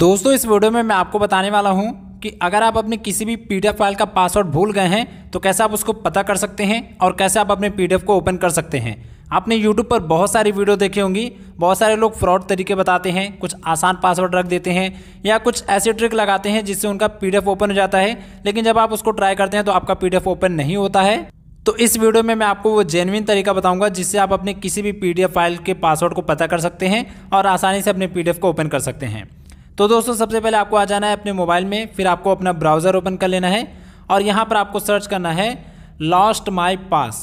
दोस्तों इस वीडियो में मैं आपको बताने वाला हूँ कि अगर आप अपने किसी भी पीडीएफ फाइल का पासवर्ड भूल गए हैं तो कैसे आप उसको पता कर सकते हैं और कैसे आप अपने पीडीएफ को ओपन कर सकते हैं आपने यूट्यूब पर बहुत सारी वीडियो देखी होंगी बहुत सारे लोग फ्रॉड तरीके बताते हैं कुछ आसान पासवर्ड रख देते हैं या कुछ ऐसे ट्रिक लगाते हैं जिससे उनका पी ओपन हो जाता है लेकिन जब आप उसको ट्राई करते हैं तो आपका पी ओपन नहीं होता है तो इस वीडियो में मैं आपको वो जेनविन तरीका बताऊंगा जिससे आप अपने किसी भी पीडीएफ फाइल के पासवर्ड को पता कर सकते हैं और आसानी से अपने पीडीएफ को ओपन कर सकते हैं तो दोस्तों सबसे पहले आपको आ जाना है अपने मोबाइल में फिर आपको अपना ब्राउज़र ओपन कर लेना है और यहाँ पर आपको सर्च करना है लॉस्ट माई पास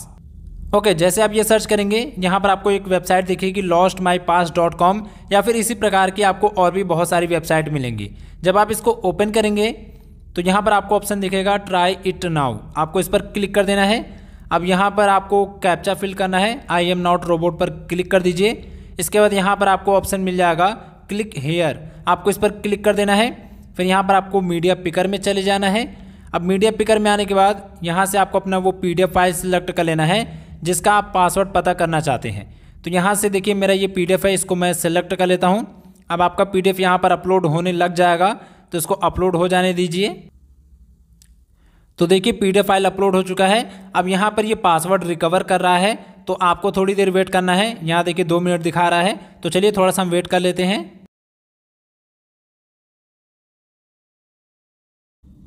ओके जैसे आप ये सर्च करेंगे यहाँ पर आपको एक वेबसाइट दिखेगी lost my pass dot com या फिर इसी प्रकार की आपको और भी बहुत सारी वेबसाइट मिलेंगी जब आप इसको ओपन करेंगे तो यहाँ पर आपको ऑप्शन दिखेगा ट्राई इट नाउ आपको इस पर क्लिक कर देना है अब यहाँ पर आपको कैप्चा फिल करना है आई एम नॉट रोबोट पर क्लिक कर दीजिए इसके बाद यहाँ पर आपको ऑप्शन मिल जाएगा क्लिक हेयर आपको इस पर क्लिक कर देना है फिर यहाँ पर आपको मीडिया पिकर में चले जाना है अब मीडिया पिकर में आने के बाद यहाँ से आपको अपना वो पी फाइल सिलेक्ट कर लेना है जिसका आप पासवर्ड पता करना चाहते हैं तो यहाँ से देखिए मेरा ये पी है इसको मैं सिलेक्ट कर लेता हूँ अब आपका पी डी यहाँ पर अपलोड होने लग जाएगा तो इसको अपलोड हो जाने दीजिए तो देखिए पी फाइल अपलोड हो चुका है अब यहाँ पर ये पासवर्ड रिकवर कर रहा है तो आपको थोड़ी देर वेट करना है यहाँ देखिए दो मिनट दिखा रहा है तो चलिए थोड़ा सा हम वेट कर लेते हैं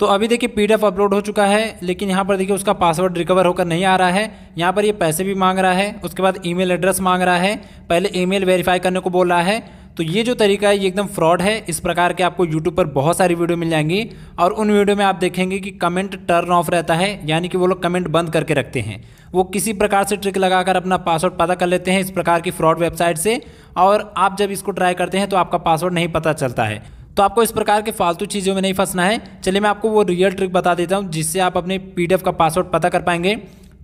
तो अभी देखिए पीडीएफ अपलोड हो चुका है लेकिन यहाँ पर देखिए उसका पासवर्ड रिकवर होकर नहीं आ रहा है यहाँ पर ये पैसे भी मांग रहा है उसके बाद ईमेल एड्रेस मांग रहा है पहले ईमेल वेरीफाई करने को बोल रहा है तो ये जो तरीका है ये एकदम फ्रॉड है इस प्रकार के आपको यूट्यूब पर बहुत सारी वीडियो मिल जाएंगी और उन वीडियो में आप देखेंगे कि कमेंट टर्न ऑफ रहता है यानी कि वो लोग कमेंट बंद करके रखते हैं वो किसी प्रकार से ट्रिक लगाकर अपना पासवर्ड पता कर लेते हैं इस प्रकार की फ्रॉड वेबसाइट से और आप जब इसको ट्राई करते हैं तो आपका पासवर्ड नहीं पता चलता है तो आपको इस प्रकार के फालतू चीज़ों में नहीं फंसना है चलिए मैं आपको वो रियल ट्रिक बता देता हूँ जिससे आप अपने पी का पासवर्ड पता कर पाएंगे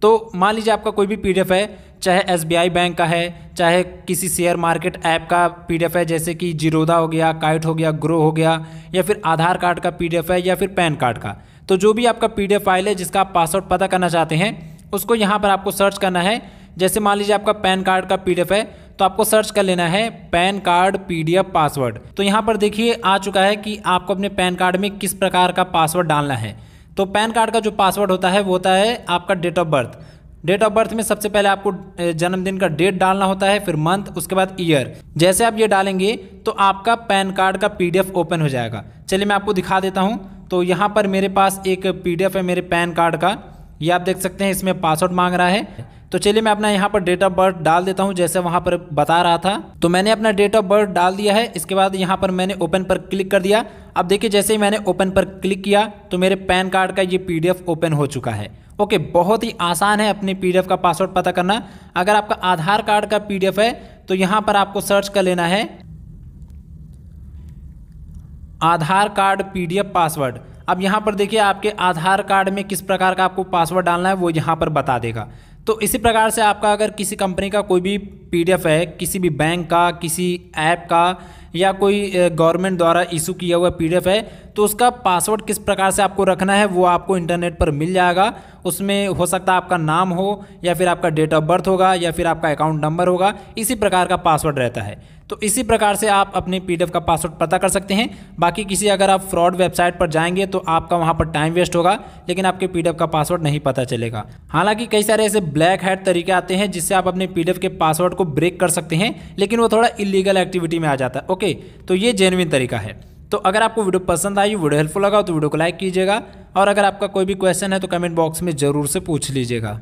तो मान लीजिए आपका कोई भी पी है चाहे एस बैंक का है चाहे किसी शेयर मार्केट ऐप का पी है जैसे कि जीरोदा हो गया काइट हो गया ग्रो हो गया या फिर आधार कार्ड का पी है या फिर पैन कार्ड का तो जो भी आपका पी फाइल है जिसका आप पासवर्ड पता करना चाहते हैं उसको यहाँ पर आपको सर्च करना है जैसे मान लीजिए आपका पैन कार्ड का पी है तो आपको सर्च कर लेना है पैन कार्ड पीडीएफ पासवर्ड तो यहाँ पर देखिए आ चुका है कि आपको अपने पैन कार्ड में किस प्रकार का पासवर्ड डालना है तो पैन कार्ड का जो पासवर्ड होता है वो होता है आपका date of birth date of birth में सबसे पहले आपको जन्मदिन का डेट डालना होता है फिर मंथ उसके बाद ईयर जैसे आप ये डालेंगे तो आपका पैन कार्ड का पीडीएफ ओपन हो जाएगा चलिए मैं आपको दिखा देता हूँ तो यहाँ पर मेरे पास एक पीडीएफ है मेरे पैन कार्ड का ये आप देख सकते हैं इसमें पासवर्ड मांग रहा है तो चलिए मैं अपना यहाँ पर डेट ऑफ बर्थ डाल देता हूँ जैसे वहाँ पर बता रहा था तो मैंने अपना डेट ऑफ बर्थ डाल दिया है इसके बाद यहाँ पर मैंने ओपन पर क्लिक कर दिया अब देखिए जैसे ही मैंने ओपन पर क्लिक किया तो मेरे पैन कार्ड का ये पी ओपन हो चुका है ओके बहुत ही आसान है अपने पी का पासवर्ड पता करना अगर आपका आधार कार्ड का पी है तो यहाँ पर आपको सर्च कर लेना है आधार कार्ड पी पासवर्ड अब यहाँ पर देखिए आपके आधार कार्ड में किस प्रकार का आपको पासवर्ड डालना है वो यहाँ पर बता देगा तो इसी प्रकार से आपका अगर किसी कंपनी का कोई भी पीडीएफ है किसी भी बैंक का किसी ऐप का या कोई गवर्नमेंट द्वारा इशू किया हुआ पीडीएफ है तो उसका पासवर्ड किस प्रकार से आपको रखना है वो आपको इंटरनेट पर मिल जाएगा उसमें हो सकता है आपका नाम हो या फिर आपका डेट ऑफ बर्थ होगा या फिर आपका अकाउंट नंबर होगा इसी प्रकार का पासवर्ड रहता है तो इसी प्रकार से आप अपने पीडीएफ का पासवर्ड पता कर सकते हैं बाकी किसी अगर आप फ्रॉड वेबसाइट पर जाएंगे तो आपका वहाँ पर टाइम वेस्ट होगा लेकिन आपके पीडीएफ का पासवर्ड नहीं पता चलेगा हालांकि कई सारे ऐसे ब्लैक हैड तरीके आते हैं जिससे आप अपने पीडीएफ के पासवर्ड को ब्रेक कर सकते हैं लेकिन वो थोड़ा इलीगल एक्टिविटी में आ जाता है ओके तो ये जेनविन तरीका है तो अगर आपको वीडियो पसंद आई वीडियो हेल्पफुल लगा तो वीडियो को लाइक कीजिएगा और अगर आपका कोई भी क्वेश्चन है तो कमेंट बॉक्स में ज़रूर से पूछ लीजिएगा